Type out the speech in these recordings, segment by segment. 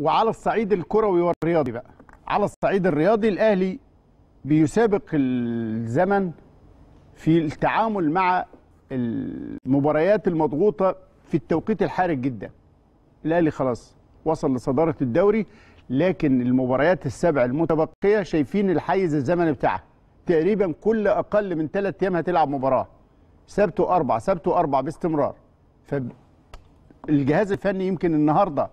وعلى الصعيد الكروي والرياضي بقى على الصعيد الرياضي الاهلي بيسابق الزمن في التعامل مع المباريات المضغوطه في التوقيت الحرج جدا الاهلي خلاص وصل لصداره الدوري لكن المباريات السبع المتبقيه شايفين الحيز الزمني بتاعها تقريبا كل اقل من ثلاث ايام هتلعب مباراه سبت واربع سبت واربع باستمرار فالجهاز الفني يمكن النهارده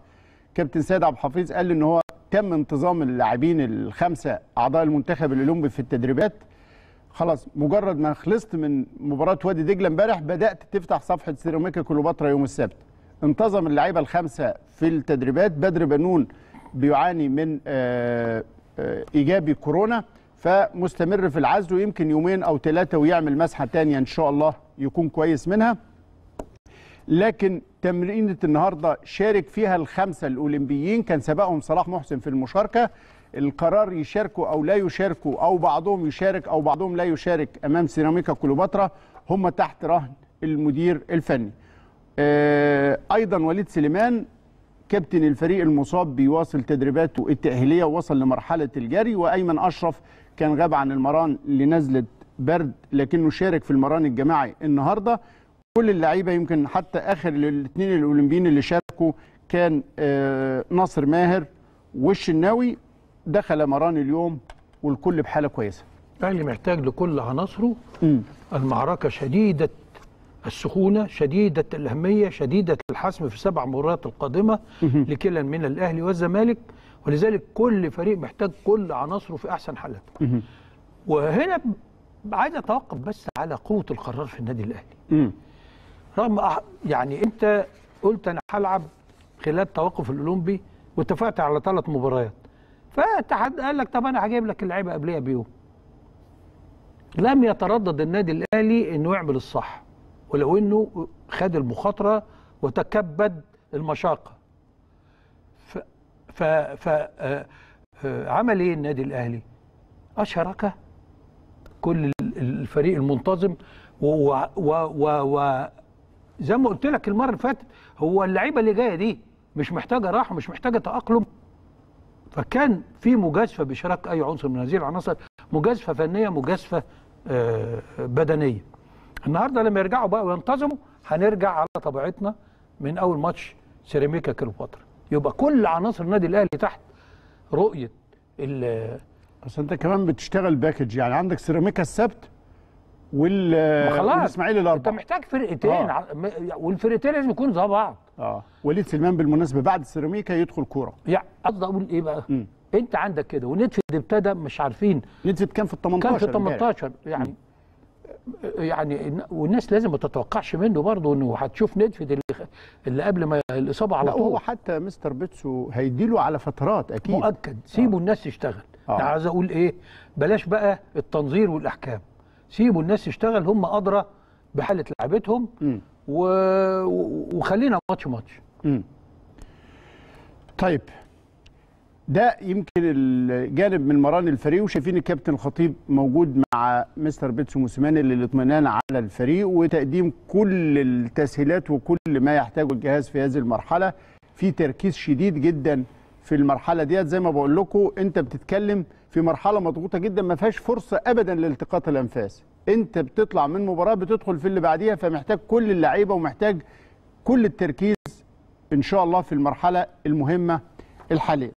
كابتن سيد عبد الحفيظ قال ان هو تم انتظام اللاعبين الخمسه اعضاء المنتخب الاولمبي في التدريبات خلاص مجرد ما خلصت من مباراه وادي دجله امبارح بدات تفتح صفحه سيراميكا كليوباترا يوم السبت انتظم اللعيبه الخمسه في التدريبات بدر بنون بيعاني من آه، آه، ايجابي كورونا فمستمر في العزل ويمكن يومين او ثلاثه ويعمل مسحه ثانيه ان شاء الله يكون كويس منها لكن تمرينة النهارده شارك فيها الخمسه الاولمبيين كان سبقهم صلاح محسن في المشاركه القرار يشاركوا او لا يشاركوا او بعضهم يشارك او بعضهم لا يشارك امام سيراميكا كليوباترا هم تحت رهن المدير الفني. آه، ايضا وليد سليمان كابتن الفريق المصاب بيواصل تدريباته التأهيلية ووصل لمرحلة الجري وأيمن أشرف كان غاب عن المران لنزلة برد لكنه شارك في المران الجماعي النهارده كل اللعيبه يمكن حتى اخر الاثنين الاولمبيين اللي شاركوا كان آه، ناصر ماهر والشناوي دخل مران اليوم والكل بحاله كويسه الاهلي يعني محتاج لكل عناصره المعركه شديده السخونه شديده الاهميه شديده الحسم في السبع مرات القادمه لكلا من الاهلي والزمالك ولذلك كل فريق محتاج كل عناصره في احسن حالته وهنا عايز اتوقف بس على قوه القرار في النادي الاهلي رغم أح... يعني انت قلت انا هلعب خلال التوقف الاولمبي واتفقت على ثلاث مباريات فاتحاد قال لك طب انا هجيب لك اللعيبه قبليها بيوم لم يتردد النادي الاهلي انه يعمل الصح ولو انه خد المخاطره وتكبد المشاقه ف ف ف آ... آه، عمل ايه النادي الاهلي اشرك كل الفريق المنتظم و, و... و... و... زي ما قلت لك المره اللي فاتت هو اللعيبه اللي جايه دي مش محتاجه راحه مش محتاجه تاقلم فكان في مجازفه بشراك اي عنصر من هذه العناصر مجازفه فنيه مجازفه آه، بدنيه النهارده لما يرجعوا بقى وينتظموا هنرجع على طبيعتنا من اول ماتش سيراميكا كليوباترا يبقى كل عناصر النادي الاهلي تحت رؤيه ال اصل انت كمان بتشتغل باكج يعني عندك سيراميكا السبت وال والاسماعيلي الاربعه انت محتاج فرقتين آه. والفرقتين لازم يكونوا زي بعض اه وليد سليمان بالمناسبه بعد السيراميكا يدخل كوره يعني قصدي اقول ايه بقى؟ م. انت عندك كده ونتفد ابتدى مش عارفين نتفد كان في ال 18 كان في ال 18 يعني م. يعني والناس لازم ما تتوقعش منه برضه انه هتشوف نتفد اللي, اللي قبل ما الاصابه على طول هو حتى مستر بيتسو هيديله على فترات اكيد مؤكد سيبوا آه. الناس تشتغل آه. عايز اقول ايه بلاش بقى التنظير والاحكام سيبوا الناس تشتغل هم ادرى بحاله لعبتهم و... وخلينا ماتش ماتش طيب ده يمكن الجانب من مران الفريق وشايفين الكابتن الخطيب موجود مع مستر بيتسو موسيماني للاطمئنان على الفريق وتقديم كل التسهيلات وكل ما يحتاجه الجهاز في هذه المرحله في تركيز شديد جدا في المرحله ديت زي ما بقول لكم انت بتتكلم في مرحله مضغوطه جدا ما فيهاش فرصه ابدا لالتقاط الانفاس انت بتطلع من مباراه بتدخل في اللي بعديها فمحتاج كل اللعيبه ومحتاج كل التركيز ان شاء الله في المرحله المهمه الحاليه